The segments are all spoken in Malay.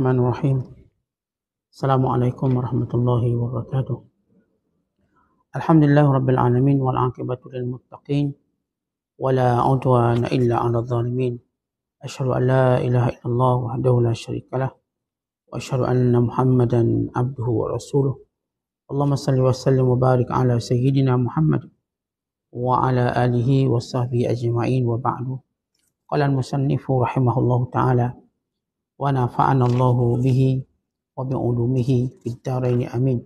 الرحمن الرحيم السلام عليكم ورحمة الله وبركاته الحمد لله رب العالمين والعاقبة للمتقين ولا عدوان إلا على الظالمين أشهد أن لا إله إلا الله وحده لا شريك له وأشهد أن محمدا عبده ورسوله اللهم صل وسلم وبارك على سيدنا محمد وعلى آله وصحبه أجمعين وبعد قال المصنف رحمه الله تعالى Bihi, ونفعنا الله به Amin. في الدارين Imam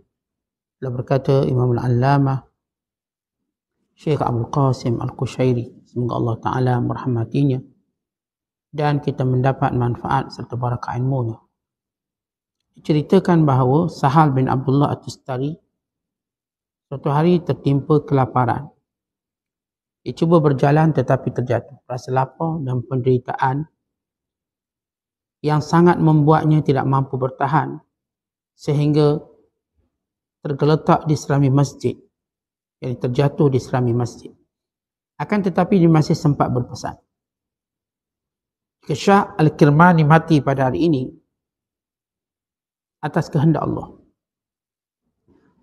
al امام العلامه Abdul ابو al القشيري سمك الله تعالى مرحمتين dan kita mendapat manfaat serta barakah ilmunya. Diceritakan bahawa Sahal bin Abdullah At-Tustari suatu hari tertimpa kelaparan. Ia cuba berjalan tetapi terjatuh. Rasa lapar dan penderitaan yang sangat membuatnya tidak mampu bertahan sehingga tergeletak di serami masjid yang terjatuh di serami masjid. Akan tetapi dia masih sempat berpesan. Kesha Al-Kirmani mati pada hari ini atas kehendak Allah.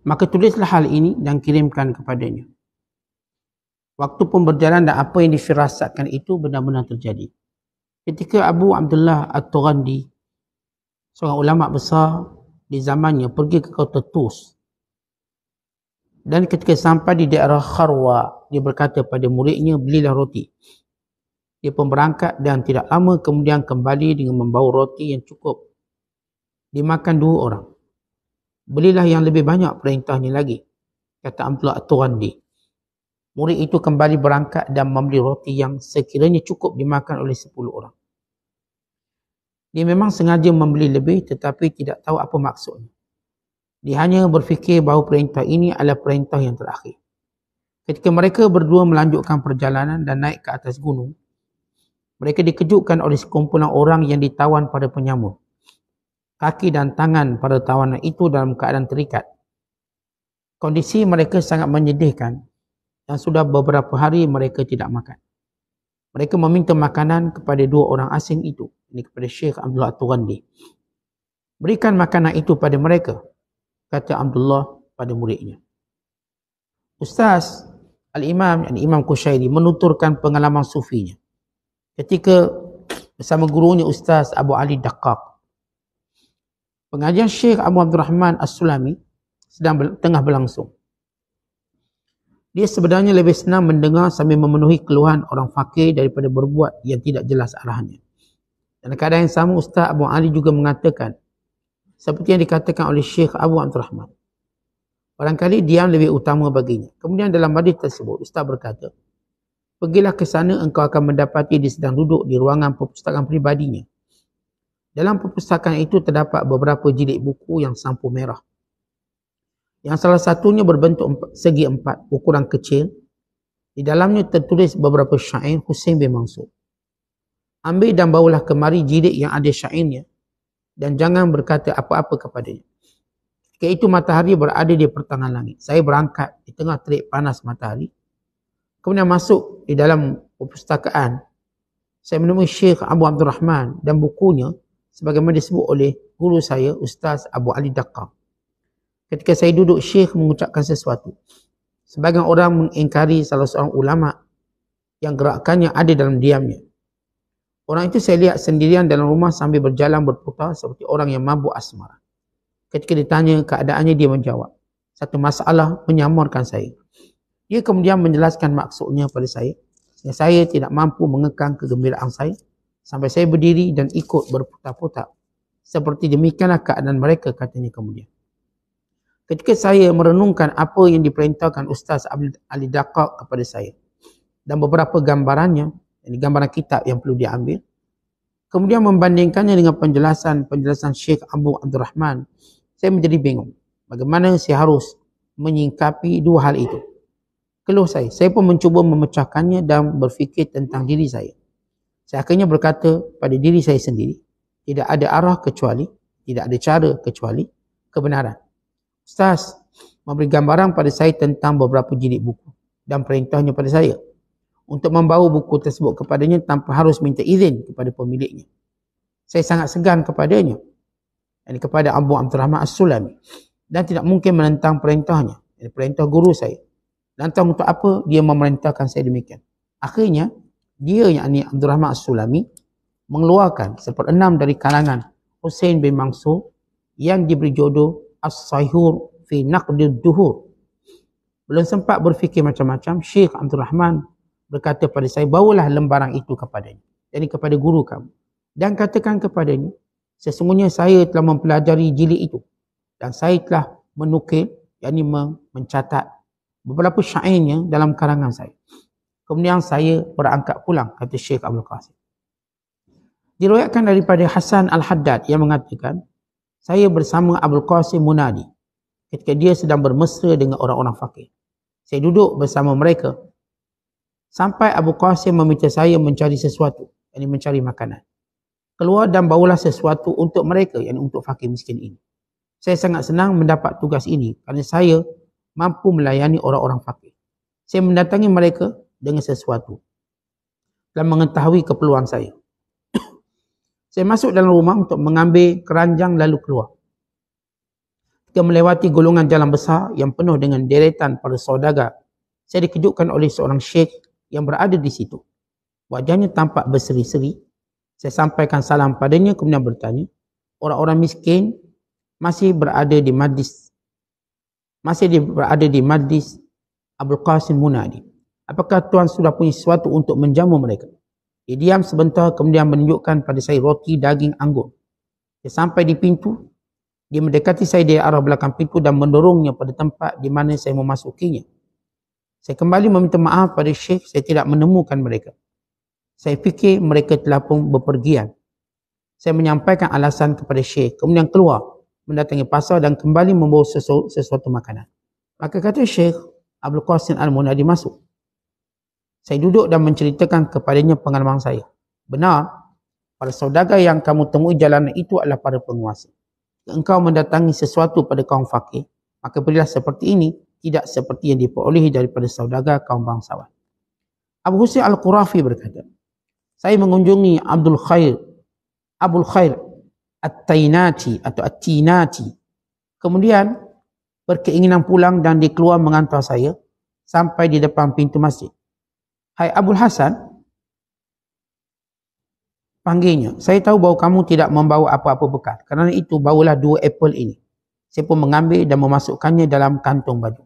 Maka tulislah hal ini dan kirimkan kepadanya. Waktu pun berjalan dan apa yang difirasatkan itu benar-benar terjadi. Ketika Abu Abdullah At-Turandi, seorang ulama besar di zamannya pergi ke kota Tus. Dan ketika sampai di daerah Kharwa, dia berkata pada muridnya, belilah roti. Dia pun berangkat dan tidak lama kemudian kembali dengan membawa roti yang cukup. Dimakan dua orang. Belilah yang lebih banyak perintahnya lagi. Kata Abdullah At-Turandi. Murid itu kembali berangkat dan membeli roti yang sekiranya cukup dimakan oleh 10 orang. Dia memang sengaja membeli lebih tetapi tidak tahu apa maksudnya. Dia hanya berfikir bahawa perintah ini adalah perintah yang terakhir. Ketika mereka berdua melanjutkan perjalanan dan naik ke atas gunung, mereka dikejutkan oleh sekumpulan orang yang ditawan pada penyamun. Kaki dan tangan pada tawanan itu dalam keadaan terikat. Kondisi mereka sangat menyedihkan yang sudah beberapa hari mereka tidak makan. Mereka meminta makanan kepada dua orang asing itu. Ini kepada Syekh Abdullah Turandi. Berikan makanan itu pada mereka. Kata Abdullah pada muridnya. Ustaz Al-Imam, Imam Qushairi menuturkan pengalaman sufinya. Ketika bersama gurunya Ustaz Abu Ali Dakak. Pengajian Syekh Abu Abdul Rahman As-Sulami sedang tengah berlangsung. Dia sebenarnya lebih senang mendengar sambil memenuhi keluhan orang fakir daripada berbuat yang tidak jelas arahannya. Dan keadaan yang sama Ustaz Abu Ali juga mengatakan seperti yang dikatakan oleh Syekh Abu Abdul Rahman. Barangkali diam lebih utama baginya. Kemudian dalam hadis tersebut Ustaz berkata, "Pergilah ke sana engkau akan mendapati dia sedang duduk di ruangan perpustakaan pribadinya. Dalam perpustakaan itu terdapat beberapa jilid buku yang sampul merah yang salah satunya berbentuk segi empat, ukuran kecil. Di dalamnya tertulis beberapa syair Husain bin Mansur. Ambil dan bawalah kemari jidik yang ada syairnya dan jangan berkata apa-apa kepadanya. Ketika itu matahari berada di pertengahan langit. Saya berangkat di tengah terik panas matahari. Kemudian masuk di dalam perpustakaan. Saya menemui Syekh Abu Abdul Rahman dan bukunya sebagaimana disebut oleh guru saya Ustaz Abu Ali Daqqa. Ketika saya duduk, Syekh mengucapkan sesuatu. Sebagian orang mengingkari salah seorang ulama yang gerakannya ada dalam diamnya. Orang itu saya lihat sendirian dalam rumah sambil berjalan berputar seperti orang yang mabuk asmara. Ketika ditanya keadaannya, dia menjawab. Satu masalah menyamarkan saya. Dia kemudian menjelaskan maksudnya pada saya. Yang saya tidak mampu mengekang kegembiraan saya sampai saya berdiri dan ikut berputar-putar. Seperti demikianlah keadaan mereka katanya kemudian. Ketika saya merenungkan apa yang diperintahkan Ustaz Ali Daqaq kepada saya dan beberapa gambarannya, ini gambaran kitab yang perlu diambil, kemudian membandingkannya dengan penjelasan-penjelasan Syekh Abu Abdul Rahman, saya menjadi bingung bagaimana saya harus menyingkapi dua hal itu. Keluh saya, saya pun mencuba memecahkannya dan berfikir tentang diri saya. Saya akhirnya berkata pada diri saya sendiri, tidak ada arah kecuali, tidak ada cara kecuali kebenaran. Ustaz memberi gambaran pada saya tentang beberapa jilid buku dan perintahnya pada saya untuk membawa buku tersebut kepadanya tanpa harus minta izin kepada pemiliknya. Saya sangat segan kepadanya. Ini kepada Abu Abdul Rahman As-Sulami. Dan tidak mungkin menentang perintahnya. Ini perintah guru saya. Lantang untuk apa dia memerintahkan saya demikian. Akhirnya, dia yang ini Abdul Rahman As-Sulami mengeluarkan seperenam dari kalangan Hussein bin Mansur yang diberi jodoh as-sahur fi naqdid duhur. Belum sempat berfikir macam-macam, Syekh Abdul Rahman berkata pada saya, bawalah lembaran itu kepadanya. Jadi kepada guru kamu. Dan katakan kepadanya, sesungguhnya saya telah mempelajari jilid itu. Dan saya telah menukil, yakni mencatat beberapa syairnya dalam karangan saya. Kemudian saya berangkat pulang, kata Syekh Abdul Qasim. Diriwayatkan daripada Hasan Al-Haddad yang mengatakan, saya bersama Abdul Qasim Munadi. Ketika dia sedang bermesra dengan orang-orang fakir. Saya duduk bersama mereka. Sampai Abu Qasim meminta saya mencari sesuatu. Yang mencari makanan. Keluar dan bawalah sesuatu untuk mereka. Yang untuk fakir miskin ini. Saya sangat senang mendapat tugas ini. Kerana saya mampu melayani orang-orang fakir. Saya mendatangi mereka dengan sesuatu. Dan mengetahui keperluan saya. Saya masuk dalam rumah untuk mengambil keranjang lalu keluar. Ketika melewati golongan jalan besar yang penuh dengan deretan para saudagar, saya dikejutkan oleh seorang syekh yang berada di situ. Wajahnya tampak berseri-seri. Saya sampaikan salam padanya kemudian bertanya, orang-orang miskin masih berada di madis. Masih berada di madis Abdul Qasim Munadi. Apakah Tuhan sudah punya sesuatu untuk menjamu mereka? Dia diam sebentar kemudian menunjukkan pada saya roti daging anggur. Dia sampai di pintu. Dia mendekati saya dari arah belakang pintu dan mendorongnya pada tempat di mana saya memasukinya. Saya kembali meminta maaf pada Syekh. Saya tidak menemukan mereka. Saya fikir mereka telah pun berpergian. Saya menyampaikan alasan kepada Syekh. Kemudian keluar mendatangi pasar dan kembali membawa sesu- sesuatu makanan. Maka kata Syekh Abdul Qasim Al-Munadi masuk saya duduk dan menceritakan kepadanya pengalaman saya. Benar, para saudagar yang kamu temui jalan itu adalah para penguasa. Engkau mendatangi sesuatu pada kaum fakir, maka berilah seperti ini, tidak seperti yang diperolehi daripada saudagar kaum bangsawan. Abu Hussein Al-Qurafi berkata, saya mengunjungi Abdul Khair, Abdul Khair At-Tainati atau At-Tinati. Kemudian, berkeinginan pulang dan dikeluar mengantar saya sampai di depan pintu masjid. Hai Abdul Hasan. Panggilnya. Saya tahu bahawa kamu tidak membawa apa-apa bekal. Kerana itu, bawalah dua apple ini. Saya pun mengambil dan memasukkannya dalam kantung baju.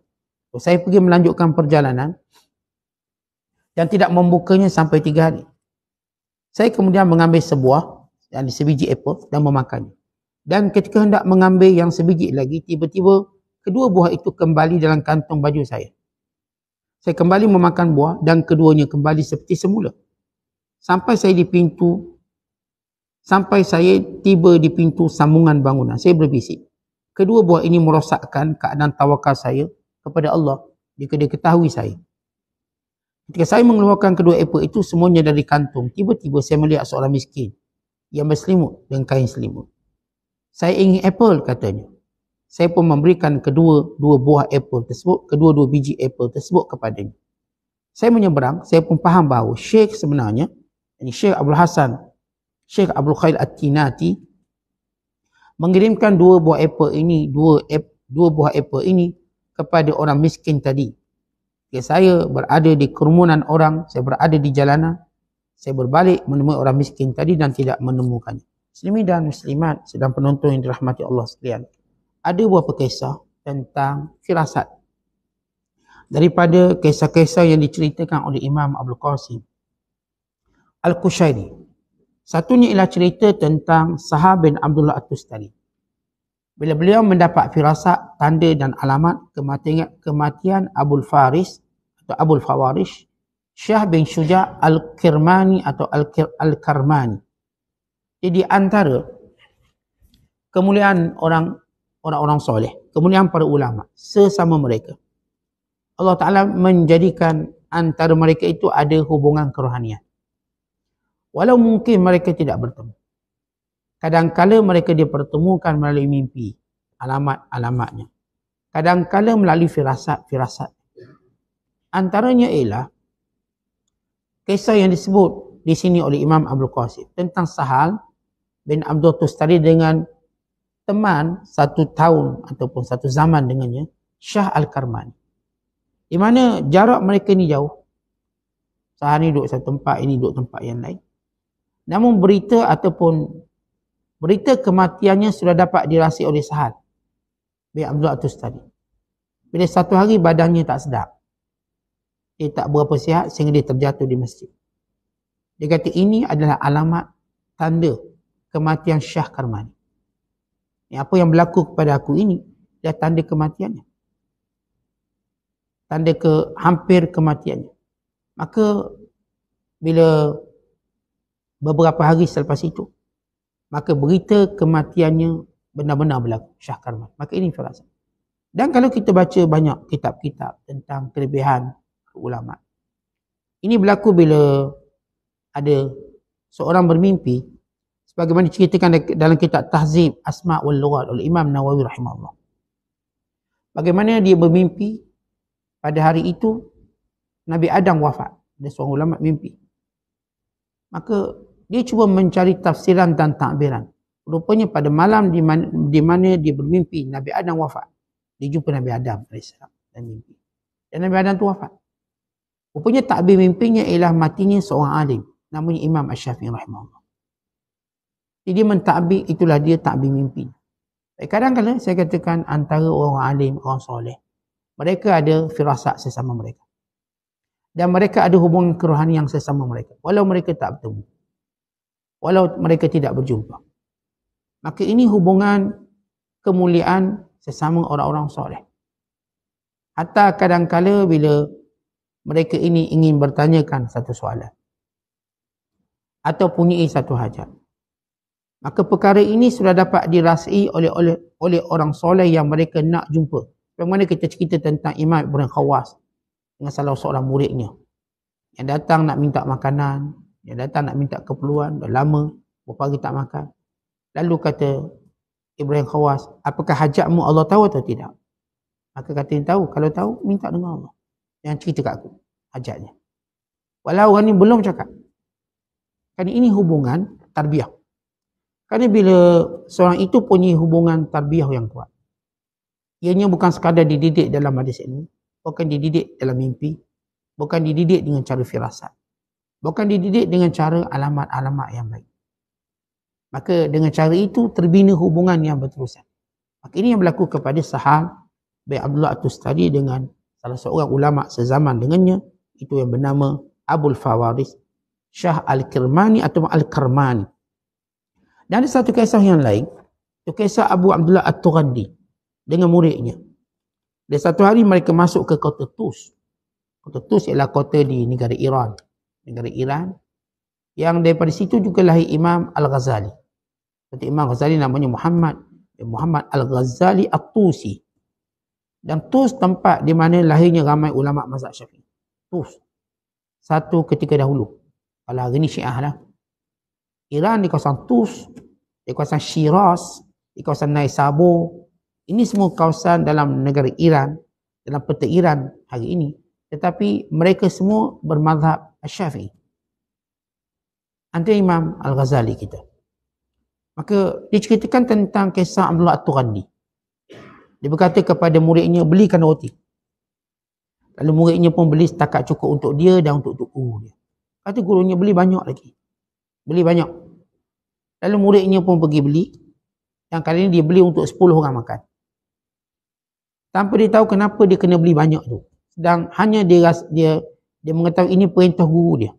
So, saya pergi melanjutkan perjalanan. Dan tidak membukanya sampai tiga hari. Saya kemudian mengambil sebuah dan sebiji apple dan memakannya. Dan ketika hendak mengambil yang sebiji lagi, tiba-tiba kedua buah itu kembali dalam kantong baju saya. Saya kembali memakan buah dan keduanya kembali seperti semula. Sampai saya di pintu, sampai saya tiba di pintu sambungan bangunan. Saya berbisik. Kedua buah ini merosakkan keadaan tawakal saya kepada Allah. Jika dia ketahui saya. Ketika saya mengeluarkan kedua ekor itu semuanya dari kantung. Tiba-tiba saya melihat seorang miskin yang berselimut dengan kain selimut. Saya ingin apple katanya saya pun memberikan kedua dua buah apple tersebut, kedua dua biji apple tersebut kepada dia. Saya menyeberang, saya pun faham bahawa Sheikh sebenarnya, ini Sheikh Abdul Hasan, Sheikh Abdul Khail At-Tinati, mengirimkan dua buah apple ini, dua, dua buah apple ini kepada orang miskin tadi. Ya, saya berada di kerumunan orang, saya berada di jalanan, saya berbalik menemui orang miskin tadi dan tidak menemukannya. Muslimin dan muslimat sedang penonton yang dirahmati Allah sekalian ada beberapa kisah tentang firasat daripada kisah-kisah yang diceritakan oleh Imam Abdul Qasim Al-Qushairi. Satunya ialah cerita tentang Sahab bin Abdullah At-Tustari. Bila beliau mendapat firasat, tanda dan alamat kematian, kematian Abdul Faris atau Abdul Fawaris, Syah bin Syuja Al-Kirmani atau Al-Karmani. Jadi antara kemuliaan orang orang-orang soleh. Kemudian para ulama. Sesama mereka. Allah Ta'ala menjadikan antara mereka itu ada hubungan kerohanian. Walau mungkin mereka tidak bertemu. Kadangkala mereka dipertemukan melalui mimpi. Alamat-alamatnya. Kadangkala melalui firasat-firasat. Antaranya ialah kisah yang disebut di sini oleh Imam Abdul Qasim tentang Sahal bin Abdul Tustari dengan teman satu tahun ataupun satu zaman dengannya Syah Al-Karman. Di mana jarak mereka ni jauh. Sehari ni duduk satu tempat, ini duduk tempat yang lain. Namun berita ataupun berita kematiannya sudah dapat dirasai oleh sahal. Bin Abdul Atus tadi. Bila satu hari badannya tak sedap. Dia tak berapa sihat sehingga dia terjatuh di masjid. Dia kata ini adalah alamat tanda kematian Syah Karman. Yang apa yang berlaku kepada aku ini dah tanda kematiannya. Tanda ke hampir kematiannya. Maka bila beberapa hari selepas itu maka berita kematiannya benar-benar berlaku Syah Karmat. Maka ini firasat. Dan kalau kita baca banyak kitab-kitab tentang kelebihan ulama. Ini berlaku bila ada seorang bermimpi sebagaimana diceritakan dalam kitab Tahzib Asmaul Lughat oleh Imam Nawawi rahimahullah. Bagaimana dia bermimpi pada hari itu Nabi Adam wafat. Dia seorang ulama mimpi. Maka dia cuba mencari tafsiran dan takbiran. Rupanya pada malam di mana, di mana dia bermimpi Nabi Adam wafat. Dia jumpa Nabi Adam AS dan mimpi. Dan Nabi Adam tu wafat. Rupanya takbir mimpinya ialah matinya seorang alim. Namanya Imam Ash-Syafi'i rahimahullah. Jadi mentakbir itulah dia takbir mimpi. Kadang-kadang saya katakan antara orang alim, orang soleh. Mereka ada firasat sesama mereka. Dan mereka ada hubungan kerohani yang sesama mereka. Walau mereka tak bertemu. Walau mereka tidak berjumpa. Maka ini hubungan kemuliaan sesama orang-orang soleh. Hatta kadangkala bila mereka ini ingin bertanyakan satu soalan. Atau punyai satu hajat. Maka perkara ini sudah dapat dirasai oleh oleh oleh orang soleh yang mereka nak jumpa. Bagaimana kita cerita tentang Imam Ibn Khawas dengan salah seorang muridnya. Yang datang nak minta makanan, yang datang nak minta keperluan, dah lama, berapa hari tak makan. Lalu kata Ibrahim Khawas, apakah hajatmu Allah tahu atau tidak? Maka kata yang tahu, kalau tahu, minta dengan Allah. Yang cerita kat aku, hajatnya. Walau orang ni belum cakap. Kan ini hubungan tarbiah. Kerana bila seorang itu punya hubungan tarbiyah yang kuat. Ianya bukan sekadar dididik dalam hadis ini. Bukan dididik dalam mimpi. Bukan dididik dengan cara firasat. Bukan dididik dengan cara alamat-alamat yang baik. Maka dengan cara itu terbina hubungan yang berterusan. Maka ini yang berlaku kepada sahal Bayi Abdullah At-Tustari dengan salah seorang ulama sezaman dengannya. Itu yang bernama Abul Fawaris Syah Al-Kirmani atau Al-Karmani. Dan ada satu kisah yang lain. Itu kisah Abu Abdullah At-Turandi. Dengan muridnya. Dan satu hari mereka masuk ke kota Tus. Kota Tus ialah kota di negara Iran. Negara Iran. Yang daripada situ juga lahir Imam Al-Ghazali. Nanti Imam Ghazali namanya Muhammad. Muhammad Al-Ghazali At-Tusi. Dan Tus tempat di mana lahirnya ramai ulama mazhab syafi'i. Tus. Satu ketika dahulu. Kalau hari ni syiah lah. Iran di kawasan Tus, di kawasan Shiraz, di kawasan Naisabo. Ini semua kawasan dalam negara Iran, dalam peta Iran hari ini. Tetapi mereka semua bermadhab Syafi'i. Antara Imam Al-Ghazali kita. Maka diceritakan tentang kisah Abdullah At-Turandi. Dia berkata kepada muridnya, belikan roti. Lalu muridnya pun beli setakat cukup untuk dia dan untuk tuku dia. Kata gurunya beli banyak lagi. Beli banyak. Lalu muridnya pun pergi beli. Yang kali ini dia beli untuk 10 orang makan. Tanpa dia tahu kenapa dia kena beli banyak tu. Sedang hanya dia ras, dia dia mengetahui ini perintah guru dia.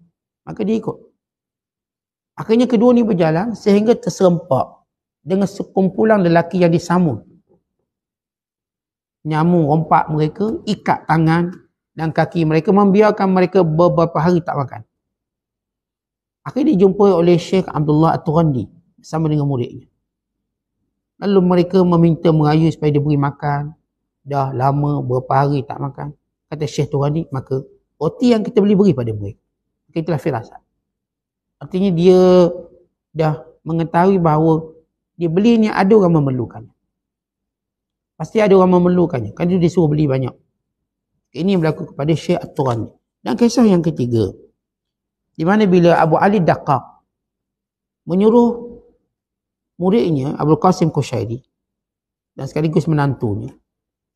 Maka dia ikut. Akhirnya kedua ni berjalan sehingga terserempak dengan sekumpulan lelaki yang disamun. Nyamu rompak mereka, ikat tangan dan kaki mereka membiarkan mereka beberapa hari tak makan. Akhirnya dijumpa oleh Syekh Abdullah At-Turandi sama dengan muridnya. Lalu mereka meminta mengayu supaya dia beri makan. Dah lama berapa hari tak makan. Kata Syekh Turandi, maka roti yang kita boleh beri pada mereka. Maka itulah firasat. Artinya dia dah mengetahui bahawa dia beli ni ada orang memerlukan. Pasti ada orang memerlukannya. Kan dia suruh beli banyak. Ini berlaku kepada Syekh At-Turandi. Dan kisah yang ketiga, di mana bila Abu Ali Daqaq menyuruh muridnya Abu Qasim Qushairi dan sekaligus menantunya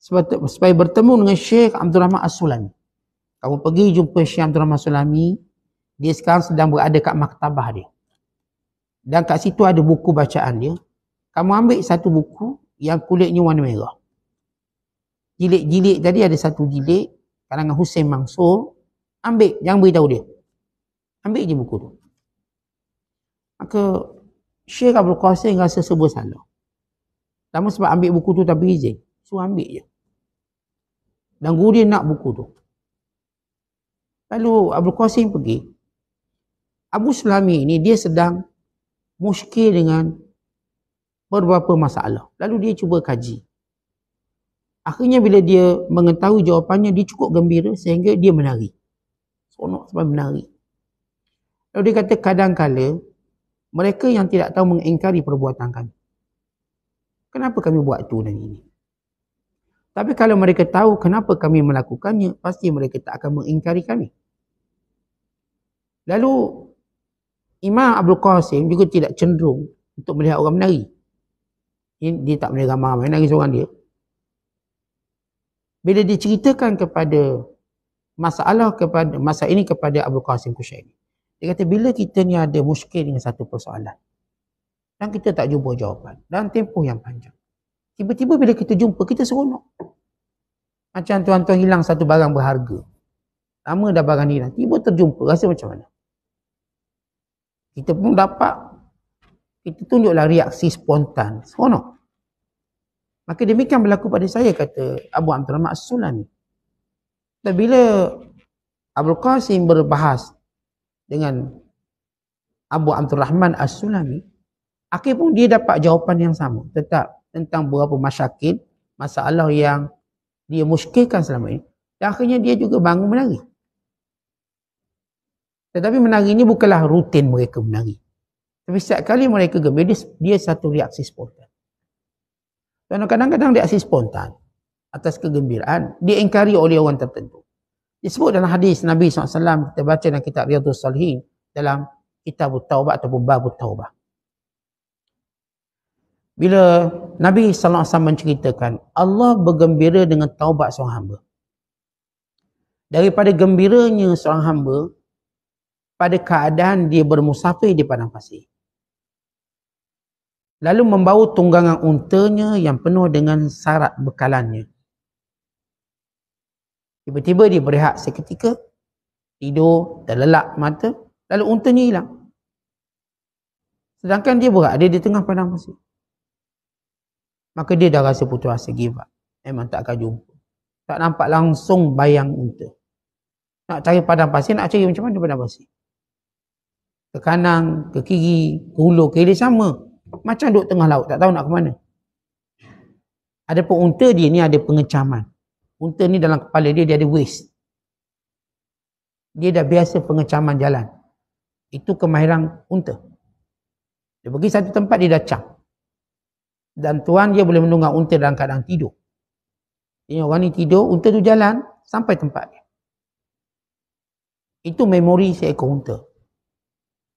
supaya bertemu dengan Syekh Abdul Rahman As-Sulami. Kamu pergi jumpa Syekh Abdul Rahman As-Sulami. Dia sekarang sedang berada kat maktabah dia. Dan kat situ ada buku bacaan dia. Kamu ambil satu buku yang kulitnya warna merah. Jilid-jilid tadi ada satu jilid kalangan Hussein Mansur. Ambil, jangan beritahu dia. Ambil je buku tu. Maka Syekh Abdul Qasim rasa sebuah salah. Lama sebab ambil buku tu tapi izin. So ambil je. Dan guru dia nak buku tu. Lalu Abdul Qasim pergi. Abu Sulami ni dia sedang muskil dengan beberapa masalah. Lalu dia cuba kaji. Akhirnya bila dia mengetahui jawapannya, dia cukup gembira sehingga dia menari. Sonok sebab menari. Lalu dia kata kadangkala mereka yang tidak tahu mengingkari perbuatan kami. Kenapa kami buat itu dan ini? Tapi kalau mereka tahu kenapa kami melakukannya, pasti mereka tak akan mengingkari kami. Lalu Imam Abdul Qasim juga tidak cenderung untuk melihat orang menari. Dia tak melihat ramai-ramai menari seorang dia. Bila diceritakan kepada masalah kepada masa ini kepada Abdul Qasim Qushairi. Dia kata bila kita ni ada muskil dengan satu persoalan dan kita tak jumpa jawapan dan tempoh yang panjang. Tiba-tiba bila kita jumpa, kita seronok. Macam tuan-tuan hilang satu barang berharga. Lama dah barang ni hilang. Tiba terjumpa, rasa macam mana? Kita pun dapat, kita tunjuklah reaksi spontan. Seronok. Maka demikian berlaku pada saya, kata Abu Amtul Rahman as Dan bila Abu Qasim berbahas dengan Abu Abdurrahman As-Sulami, akhir pun dia dapat jawapan yang sama. Tetap tentang berapa masyakit, masalah yang dia muskilkan selama ini. Dan akhirnya dia juga bangun menari. Tetapi menari ini bukanlah rutin mereka menari. Tapi setiap kali mereka gembira, dia, dia satu reaksi spontan. Dan kadang-kadang reaksi spontan atas kegembiraan, diingkari oleh orang tertentu. Disebut dalam hadis Nabi SAW kita baca dalam kitab Riyadhus Salihin dalam kitab Taubat ataupun Bab Taubat. Bila Nabi SAW menceritakan Allah bergembira dengan taubat seorang hamba. Daripada gembiranya seorang hamba pada keadaan dia bermusafir di padang pasir. Lalu membawa tunggangan untanya yang penuh dengan syarat bekalannya. Tiba-tiba dia berehat seketika, tidur dan lelak mata, lalu untanya hilang. Sedangkan dia berada di tengah padang pasir. Maka dia dah rasa putus asa, give up. Memang tak akan jumpa. Tak nampak langsung bayang unta. Nak cari padang pasir, nak cari macam mana padang pasir. Ke kanan, ke kiri, ke hulu, ke hilir sama. Macam duduk tengah laut, tak tahu nak ke mana. Adapun unta dia ni ada pengecaman. Unta ni dalam kepala dia, dia ada waste. Dia dah biasa pengecaman jalan. Itu kemahiran unta. Dia pergi satu tempat, dia dah cam. Dan tuan dia boleh mendungar unta dalam keadaan tidur. Ini orang ni tidur, unta tu jalan sampai tempat dia. Itu memori seekor unta.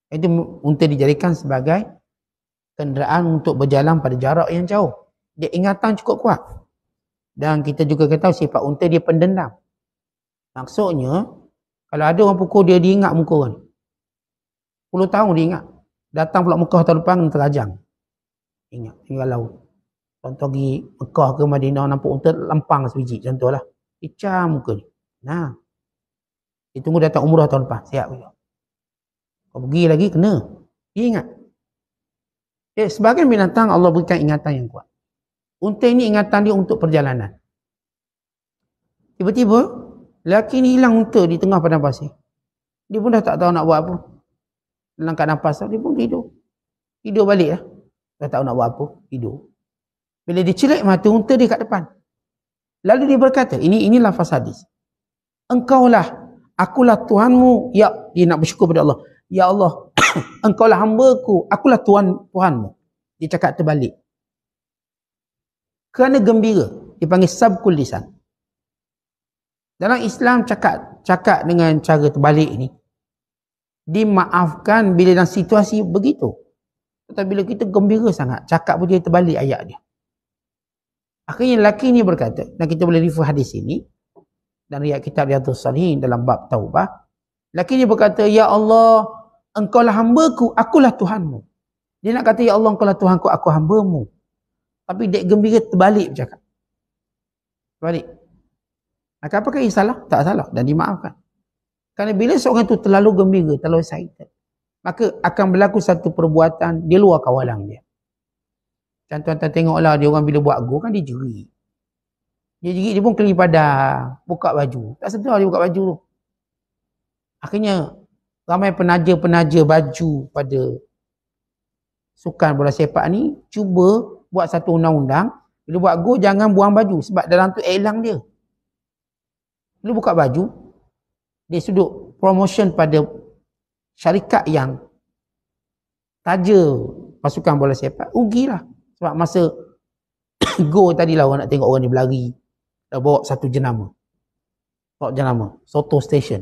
Itu unta dijadikan sebagai kenderaan untuk berjalan pada jarak yang jauh. Dia ingatan cukup kuat. Dan kita juga kata sifat unta dia pendendam. Maksudnya, kalau ada orang pukul dia, dia ingat muka orang. Puluh tahun dia ingat. Datang pula Mekah tahun depan, terajang. Ingat, tinggal laut. Contoh pergi Mekah ke Madinah, nampak unta lempang sebiji. Contohlah. Icam muka dia. Nah. Dia tunggu datang umrah tahun depan. Siap. Kau pergi lagi, kena. Dia ingat. Eh, sebagian binatang Allah berikan ingatan yang kuat. Unta ini ingatan dia untuk perjalanan. Tiba-tiba, lelaki ni hilang unta di tengah padang pasir. Dia pun dah tak tahu nak buat apa. Dalam keadaan pasal, dia pun tidur. Tidur balik lah. Dah tak tahu nak buat apa, tidur. Bila dia celik mata unta dia kat depan. Lalu dia berkata, ini inilah lafaz hadis. Engkaulah, akulah Tuhanmu. Ya, dia nak bersyukur pada Allah. Ya Allah, engkaulah hamba ku. Akulah Tuhan Tuhanmu. Dia cakap terbalik kerana gembira dipanggil sabkul lisan dalam Islam cakap cakap dengan cara terbalik ni dimaafkan bila dalam situasi begitu tetapi bila kita gembira sangat cakap pun dia terbalik ayat dia akhirnya lelaki ni berkata dan kita boleh refer hadis ini dan riak kitab Riyadus Salihin dalam bab taubah lelaki ni berkata Ya Allah engkau lah hamba ku akulah Tuhanmu dia nak kata Ya Allah engkau lah Tuhan ku aku hamba mu tapi dek gembira terbalik bercakap. Terbalik. Maka apakah ia salah? Tak salah. Dan dimaafkan. Kerana bila seorang itu terlalu gembira, terlalu excited. Maka akan berlaku satu perbuatan di luar kawalan dia. Dan tuan-tuan tengoklah dia orang bila buat go kan dia jeri. Dia jeri dia pun keliling padang. Buka baju. Tak sedar dia buka baju tu. Akhirnya ramai penaja-penaja baju pada sukan bola sepak ni cuba buat satu undang-undang, bila buat go jangan buang baju sebab dalam tu elang dia. Lu buka baju, dia sudut promotion pada syarikat yang taja pasukan bola sepak, lah Sebab masa go tadi lah orang nak tengok orang ni berlari, dah bawa satu jenama. Bawa jenama, Soto Station.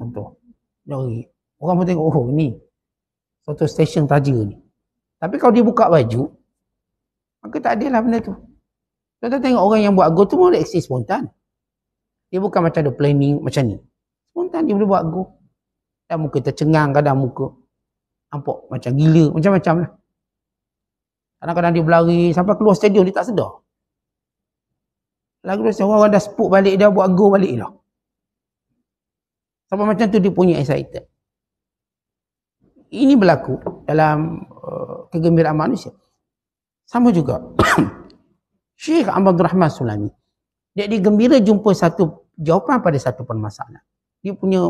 Contoh. Lari. Orang pun tengok, oh ni, Soto Station taja ni. Tapi kalau dia buka baju, Maka tak adillah benda tu. Kita tengok orang yang buat go tu boleh eksis spontan. Dia bukan macam ada planning macam ni. Spontan dia boleh buat go. Dan muka tercengang kadang muka. Nampak macam gila. Macam-macam lah. Kadang-kadang dia berlari sampai keluar stadium dia tak sedar. Lagu rasa orang dah sepuk balik dia buat go balik lah. Sampai macam tu dia punya excited. Ini berlaku dalam uh, kegembiraan manusia. Sama juga. Syekh Ahmad Rahman Sulami. Dia, dia gembira jumpa satu jawapan pada satu permasalahan. Dia punya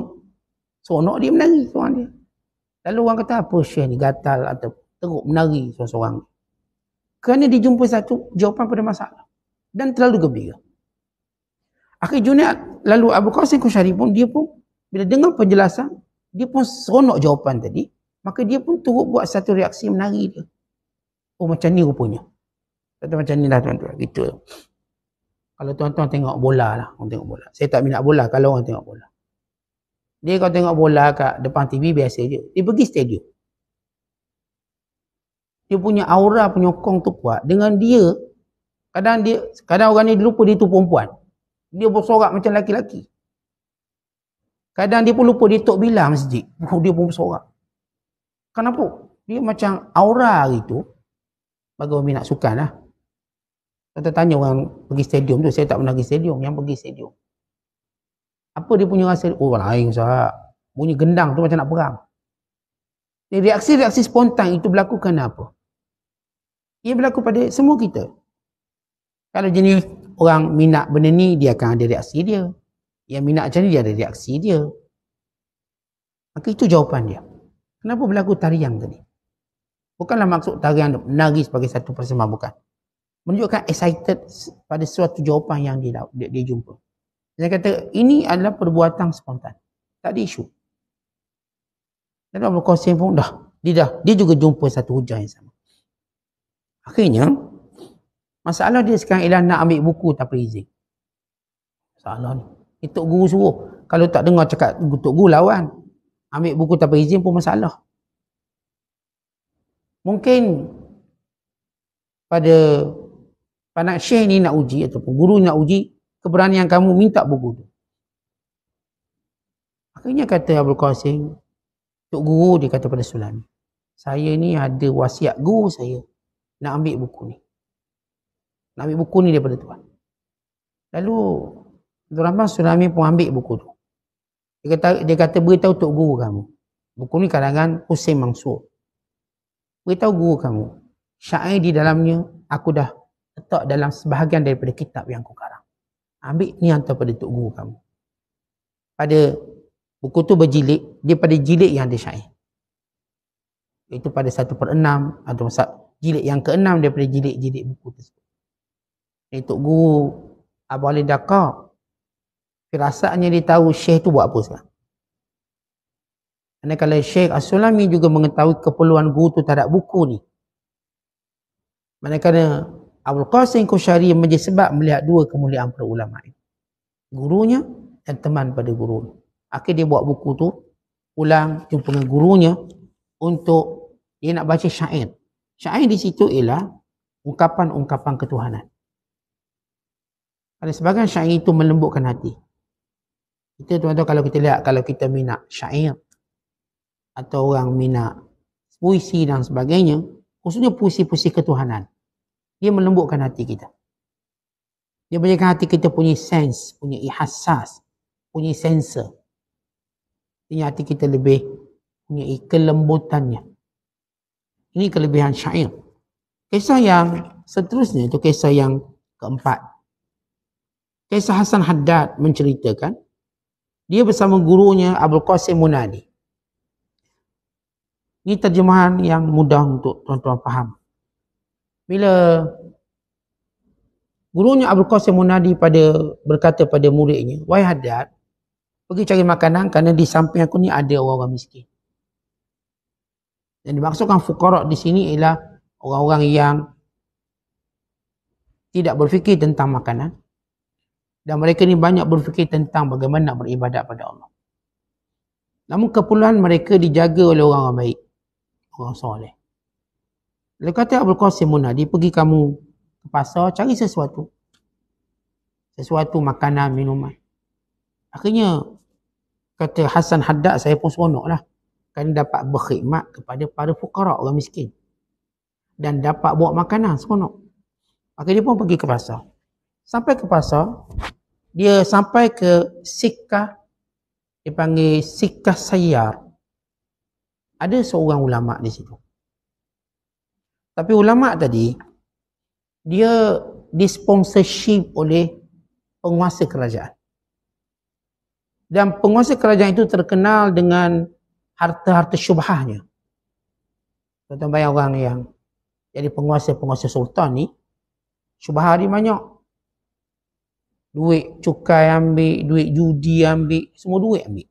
sonok dia menari seorang dia. Lalu orang kata apa Syekh ni gatal atau teruk menari seorang-seorang. Kerana dia jumpa satu jawapan pada masalah. Dan terlalu gembira. Akhir Junaid, lalu Abu Qasim Qushari pun, dia pun bila dengar penjelasan, dia pun seronok jawapan tadi. Maka dia pun turut buat satu reaksi menari dia. Oh macam ni rupanya. Kata macam ni lah tuan-tuan. Gitu. Kalau tuan-tuan tengok bola lah. Orang tengok bola. Saya tak minat bola kalau orang tengok bola. Dia kalau tengok bola kat depan TV biasa je. Dia pergi stadium. Dia punya aura penyokong tu kuat. Dengan dia, kadang dia kadang orang ni lupa dia tu perempuan. Dia bersorak macam laki-laki. Kadang dia pun lupa dia tok bilang masjid. Dia pun bersorak. Kenapa? Dia macam aura hari tu, bagi orang minat sukan lah. Kata tanya orang pergi stadium tu, saya tak pernah pergi stadium, yang pergi stadium. Apa dia punya rasa? Oh, lain sahab. Bunyi gendang tu macam nak perang. Reaksi-reaksi spontan itu berlaku kerana apa? Ia berlaku pada semua kita. Kalau jenis orang minat benda ni, dia akan ada reaksi dia. Yang minat macam ni, dia ada reaksi dia. Maka itu jawapan dia. Kenapa berlaku tarian tadi? Ke Bukanlah maksud tarian menari sebagai satu persembahan. Bukan. Menunjukkan excited pada suatu jawapan yang dia, dia, dia jumpa. Dia kata, ini adalah perbuatan spontan. Tak ada isu. Dan Abdul Qasim pun dah. Dia dah. Dia juga jumpa satu hujah yang sama. Akhirnya, masalah dia sekarang ialah nak ambil buku tanpa izin. Masalah ni. Itu guru suruh. Kalau tak dengar cakap itu Guru lawan. Ambil buku tanpa izin pun masalah mungkin pada anak syekh ni nak uji ataupun guru nak uji keberanian kamu minta buku tu. Akhirnya kata Abdul Qasim, Tok Guru dia kata pada Sulami, saya ni ada wasiat guru saya nak ambil buku ni. Nak ambil buku ni daripada tuan. Lalu, Abdul Rahman Sulami pun ambil buku tu. Dia kata, dia kata beritahu Tok Guru kamu. Buku ni kadang-kadang Hussein Mansur beritahu guru kamu syair di dalamnya aku dah letak dalam sebahagian daripada kitab yang aku karang ambil ni hantar pada tok guru kamu pada buku tu berjilid dia pada jilid yang ada syair itu pada satu per enam atau masa jilid yang keenam daripada jilid-jilid buku tersebut. Jadi Tok Guru Abu Ali Dakar, firasatnya dia tahu syair tu buat apa sekarang. Dan kalau Syekh As-Sulami juga mengetahui keperluan guru tu tak buku ni. Manakala Abdul Qasim Qushari menjadi sebab melihat dua kemuliaan para ulama ini. Gurunya dan teman pada guru. Akhirnya dia buat buku tu ulang jumpa dengan gurunya untuk dia nak baca syair. Syair di situ ialah ungkapan-ungkapan ketuhanan. Ada sebagian syair itu melembutkan hati. Kita tuan-tuan kalau kita lihat kalau kita minat syair atau orang mina puisi dan sebagainya, khususnya puisi-puisi ketuhanan, dia melembutkan hati kita. Dia menjadikan hati kita punya sense, punya ihassas, punya sensor. Punya hati kita lebih punya kelembutannya. Ini kelebihan syair. Kisah yang seterusnya itu kisah yang keempat. Kisah Hasan Haddad menceritakan, dia bersama gurunya Abdul Qasim Munadi. Ini terjemahan yang mudah untuk tuan-tuan faham. Bila gurunya Abdul Qasim Munadi pada berkata pada muridnya, "Wahai Haddad, pergi cari makanan kerana di samping aku ni ada orang-orang miskin." Yang dimaksudkan fuqara di sini ialah orang-orang yang tidak berfikir tentang makanan dan mereka ni banyak berfikir tentang bagaimana beribadat pada Allah. Namun keperluan mereka dijaga oleh orang-orang baik orang soleh. Dia kata Abdul Qasim Munadi, pergi kamu ke pasar cari sesuatu. Sesuatu makanan, minuman. Akhirnya, kata Hasan Haddad, saya pun seronok lah. Kerana dapat berkhidmat kepada para fukara orang miskin. Dan dapat buat makanan, seronok. Maka dia pun pergi ke pasar. Sampai ke pasar, dia sampai ke sikah, dipanggil sikah sayar ada seorang ulama di situ. Tapi ulama tadi dia disponsorship oleh penguasa kerajaan. Dan penguasa kerajaan itu terkenal dengan harta-harta syubhahnya. Contoh banyak orang yang jadi penguasa-penguasa sultan ni syubhah dia banyak. Duit cukai ambil, duit judi ambil, semua duit ambil.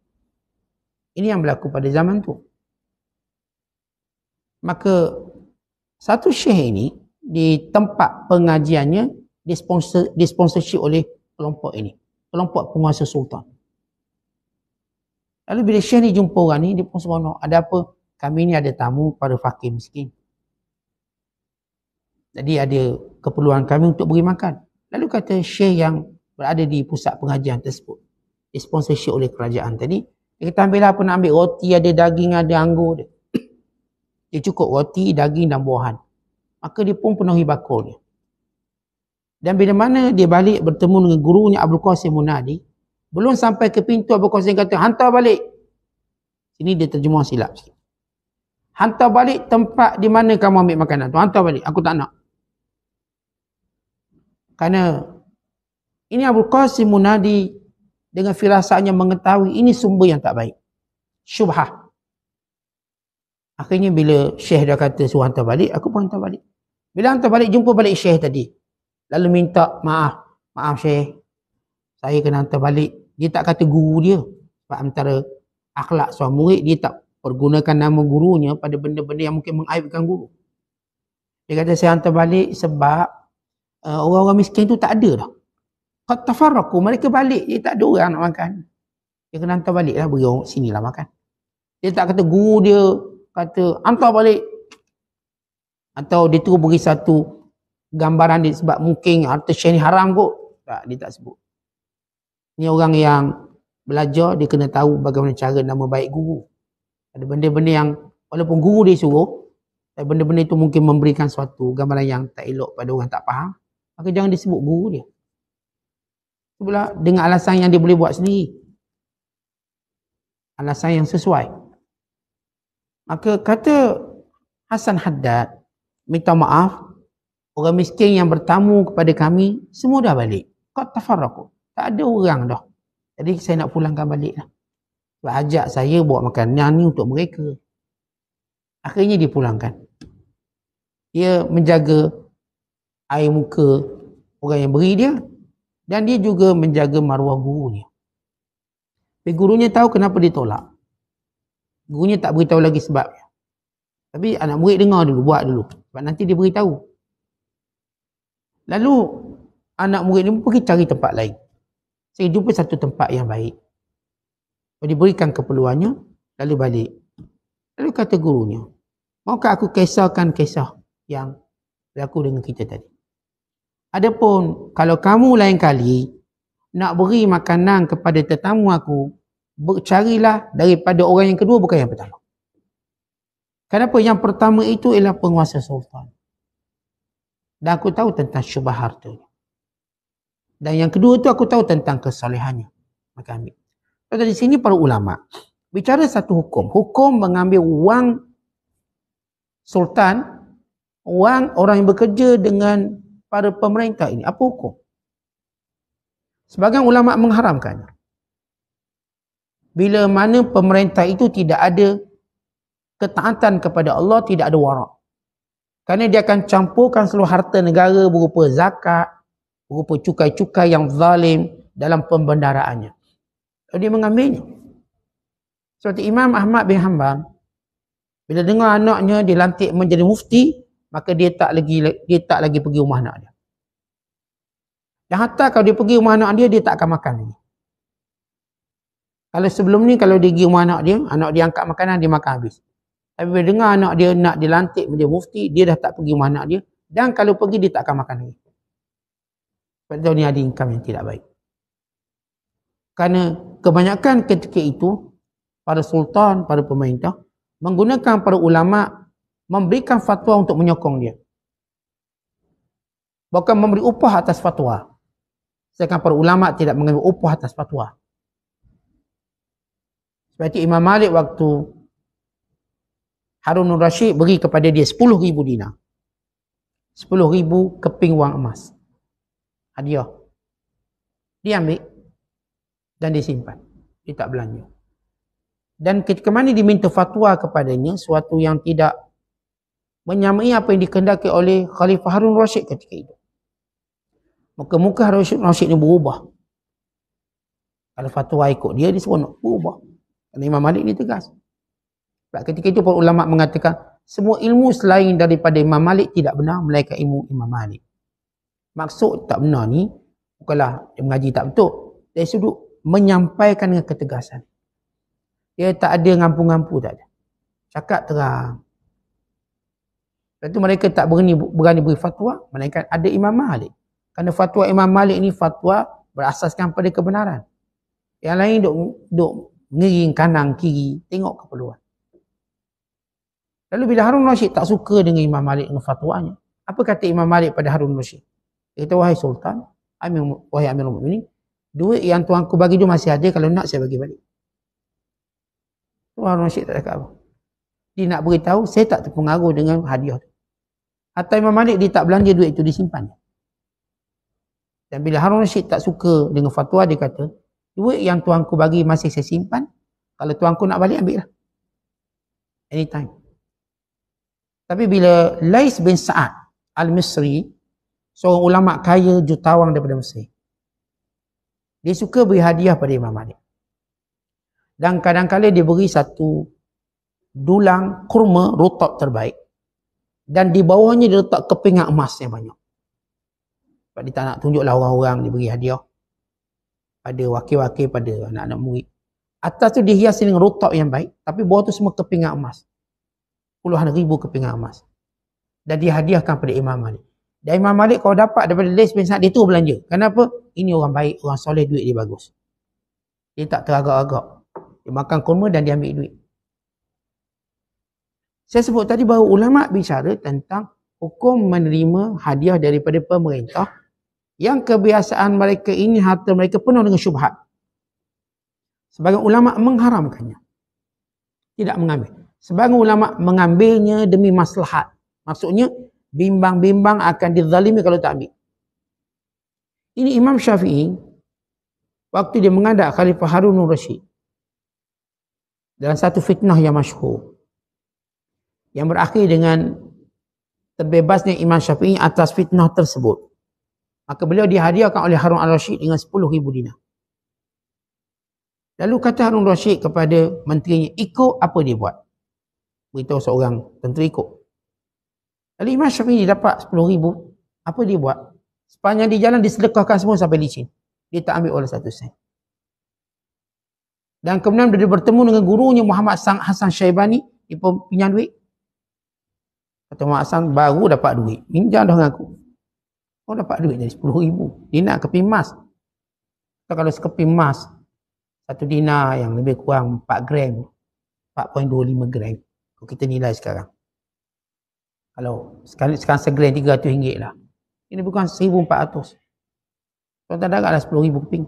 Ini yang berlaku pada zaman tu. Maka satu syekh ini di tempat pengajiannya disponsor disponsorship oleh kelompok ini. Kelompok penguasa sultan. Lalu bila syekh ni jumpa orang ni, dia pun semua ada apa? Kami ni ada tamu pada fakir miskin. Jadi ada keperluan kami untuk beri makan. Lalu kata syekh yang berada di pusat pengajian tersebut. Disponsorship oleh kerajaan tadi. Dia kata ambil lah apa nak ambil? Roti ada, daging ada, anggur dia. Dia cukup roti, daging dan buahan. Maka dia pun penuhi bakulnya. Dan bila mana dia balik bertemu dengan gurunya Abdul Qasim Munadi, belum sampai ke pintu Abdul Qasim kata, hantar balik. Ini dia terjemah silap Hantar balik tempat di mana kamu ambil makanan tu. Hantar balik. Aku tak nak. Kerana ini Abu Qasim Munadi dengan firasatnya mengetahui ini sumber yang tak baik. Syubhah. Akhirnya bila Syekh dah kata suruh hantar balik, aku pun hantar balik. Bila hantar balik, jumpa balik Syekh tadi. Lalu minta maaf. Maaf Syekh. Saya kena hantar balik. Dia tak kata guru dia. Sebab antara akhlak seorang murid, dia tak pergunakan nama gurunya pada benda-benda yang mungkin mengaibkan guru. Dia kata saya hantar balik sebab uh, orang-orang miskin tu tak ada dah. tafar aku, mereka balik. Dia tak ada orang nak makan. Dia kena hantar balik lah, beri orang sini lah makan. Dia tak kata guru dia kata hantar balik atau dia terus beri satu gambaran dia sebab mungkin harta syekh ni haram kot tak dia tak sebut ni orang yang belajar dia kena tahu bagaimana cara nama baik guru ada benda-benda yang walaupun guru dia suruh tapi benda-benda itu mungkin memberikan suatu gambaran yang tak elok pada orang tak faham maka jangan disebut guru dia itu pula dengan alasan yang dia boleh buat sendiri alasan yang sesuai Maka kata Hasan Haddad, minta maaf, orang miskin yang bertamu kepada kami, semua dah balik. Kau tafarraku. Tak ada orang dah. Jadi saya nak pulangkan balik lah. Sebab ajak saya buat makanan ni untuk mereka. Akhirnya dipulangkan. Dia menjaga air muka orang yang beri dia. Dan dia juga menjaga maruah gurunya. Tapi gurunya tahu kenapa ditolak gurunya tak beritahu lagi sebab. Tapi anak murid dengar dulu, buat dulu. Sebab nanti dia beritahu. Lalu, anak murid ni pergi cari tempat lain. Saya jumpa satu tempat yang baik. Dia berikan keperluannya, lalu balik. Lalu kata gurunya, maukah aku kisahkan kisah yang berlaku dengan kita tadi. Adapun, kalau kamu lain kali nak beri makanan kepada tetamu aku, carilah daripada orang yang kedua bukan yang pertama. Kenapa? Yang pertama itu ialah penguasa sultan. Dan aku tahu tentang syubah harta. Dan yang kedua itu aku tahu tentang kesolehannya. Maka ambil. Tentang di sini para ulama bicara satu hukum. Hukum mengambil wang sultan, wang orang yang bekerja dengan para pemerintah ini. Apa hukum? Sebagian ulama mengharamkannya bila mana pemerintah itu tidak ada ketaatan kepada Allah, tidak ada warak. Kerana dia akan campurkan seluruh harta negara berupa zakat, berupa cukai-cukai yang zalim dalam pembendaraannya. Jadi dia mengambilnya. Seperti Imam Ahmad bin Hanbal, bila dengar anaknya dilantik menjadi mufti, maka dia tak lagi dia tak lagi pergi rumah anak dia. Dan hatta kalau dia pergi rumah anak dia, dia tak akan makan lagi. Kalau sebelum ni kalau dia pergi rumah anak dia, anak dia angkat makanan, dia makan habis. Tapi bila dengar anak dia nak dilantik menjadi mufti, dia dah tak pergi rumah anak dia. Dan kalau pergi, dia tak akan makan lagi. Sebab tu ni ada income yang tidak baik. Kerana kebanyakan ketika itu, para sultan, para pemerintah, menggunakan para ulama' memberikan fatwa untuk menyokong dia. Bahkan memberi upah atas fatwa. Sedangkan para ulama' tidak mengambil upah atas fatwa. Berarti Imam Malik waktu Harun al-Rashid beri kepada dia 10 ribu dina, 10 ribu keping wang emas. Hadiah. Dia ambil dan disimpan. Dia tak belanja. Dan ketika mana diminta fatwa kepadanya, suatu yang tidak menyamai apa yang dikendaki oleh Khalifah Harun Rashid ketika itu. Muka-muka Harun Rashid ini berubah. Kalau fatwa ikut dia, dia seronok berubah. Dan Imam Malik ni tegas. Sebab ketika itu para ulama mengatakan semua ilmu selain daripada Imam Malik tidak benar melainkan ilmu Imam Malik. Maksud tak benar ni bukanlah dia mengaji tak betul. Dia sudut menyampaikan dengan ketegasan. Dia tak ada ngampu-ngampu tak ada. Cakap terang. Lepas tu mereka tak berani, berani beri fatwa melainkan ada Imam Malik. Kerana fatwa Imam Malik ni fatwa berasaskan pada kebenaran. Yang lain duk, duk ngering kanan kiri, tengok keperluan. Lalu bila Harun Rashid tak suka dengan Imam Malik dengan fatwanya, apa kata Imam Malik pada Harun Rashid? Dia kata, wahai Sultan, amir, wahai Amir Umar duit yang tuan ku bagi tu masih ada, kalau nak saya bagi balik. Harun Rashid tak cakap apa. Dia nak beritahu, saya tak terpengaruh dengan hadiah tu. Atau Imam Malik dia tak belanja duit itu disimpan. Dan bila Harun Rashid tak suka dengan fatwa, dia kata, Duit yang tuanku bagi masih saya simpan. Kalau tuanku nak balik, ambillah. Anytime. Tapi bila Lais bin Sa'ad al-Misri, seorang ulama kaya jutawang daripada Mesir. Dia suka beri hadiah pada Imam Malik. Dan kadang-kadang dia beri satu dulang kurma rotop terbaik. Dan di bawahnya dia letak kepingan emas yang banyak. Sebab dia tak nak tunjuklah orang-orang dia beri hadiah pada wakil-wakil pada anak-anak murid. Atas tu dihiasi dengan rotok yang baik. Tapi bawah tu semua kepingan emas. Puluhan ribu kepingan emas. Dan dihadiahkan pada Imam Malik. Dan Imam Malik kau dapat daripada Lays bin Sa'ad, dia tu belanja. Kenapa? Ini orang baik, orang soleh, duit dia bagus. Dia tak teragak-agak. Dia makan kurma dan dia ambil duit. Saya sebut tadi baru ulama' bicara tentang hukum menerima hadiah daripada pemerintah yang kebiasaan mereka ini harta mereka penuh dengan syubhat. Sebagai ulama mengharamkannya. Tidak mengambil. Sebagai ulama mengambilnya demi maslahat. Maksudnya bimbang-bimbang akan dizalimi kalau tak ambil. Ini Imam Syafi'i waktu dia mengadak Khalifah Harun al-Rashid dalam satu fitnah yang masyhur yang berakhir dengan terbebasnya Imam Syafi'i atas fitnah tersebut. Maka beliau dihadiahkan oleh Harun al-Rashid dengan ribu dinar. Lalu kata Harun al-Rashid kepada menterinya, ikut apa dia buat? Beritahu seorang tentera ikut. Lalu Imam Syafi'i dapat 10,000. Apa dia buat? Sepanjang di jalan disedekahkan semua sampai licin. Dia tak ambil oleh satu sen. Dan kemudian dia bertemu dengan gurunya Muhammad Sang Hasan Syaibani. Dia pun pinjam duit. Kata Muhammad Hasan baru dapat duit. Pinjam dah dengan aku. Kau dapat duit jadi sepuluh ribu. dina keping emas. Kalau sekeping emas, satu dina yang lebih kurang 4 gram, 4.25 gram. Kalau kita nilai sekarang. Kalau sekali sekarang segram tiga tu ringgit lah. Ini bukan empat 1,400. Kalau tak dapat lah sepuluh ribu keping.